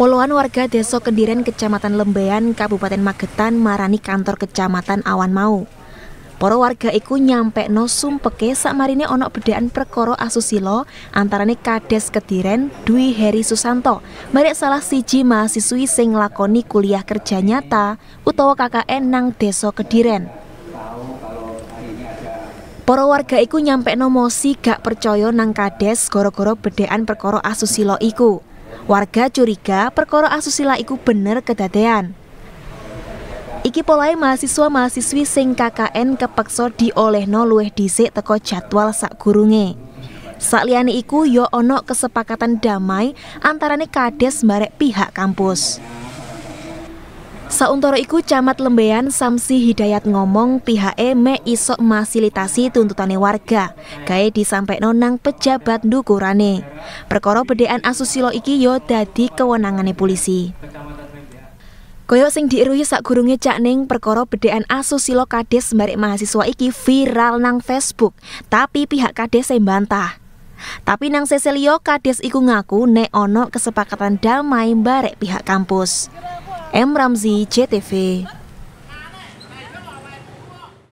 Puluhan warga Desa Kendiren, Kecamatan Lembean, Kabupaten Magetan marani kantor Kecamatan Awan Mau. Para warga iku nyampe no sumpeke sakmarine onok bedaan perkara asusilo antarane Kades Kediren Dwi Heri Susanto, merek salah siji mahasiswi sing lakoni kuliah kerja nyata utawa KKN nang deso Kediren. Para warga iku nyampe no mosi gak percaya nang Kades gara-gara bedaan perkara asusilo iku. Warga curiga perkara asusila iku bener kedadean. Iki polai mahasiswa-mahasiswi sing KKN kepeksa oleh luwih dhisik teko jadwal sak gurunge. Sakliyane iku ya ana kesepakatan damai antarane kades barek pihak kampus. Sauntoro iku Camat Lembean Samsi Hidayat ngomong pihak me isok fasilitasi tuntutane warga, kaya disampaikan nang pejabat dukurane. Perkara bedaan asusilo iki yo ya dadi kewenangane polisi. Koyo sing diiruhi sak gurunge Cak Ning perkara bedaan asusilo kades mbarek mahasiswa iki viral nang Facebook, tapi pihak kades sing bantah. Tapi nang Cecilio kades iku ngaku nek ono kesepakatan damai barek pihak kampus. M Ramzi, JTV.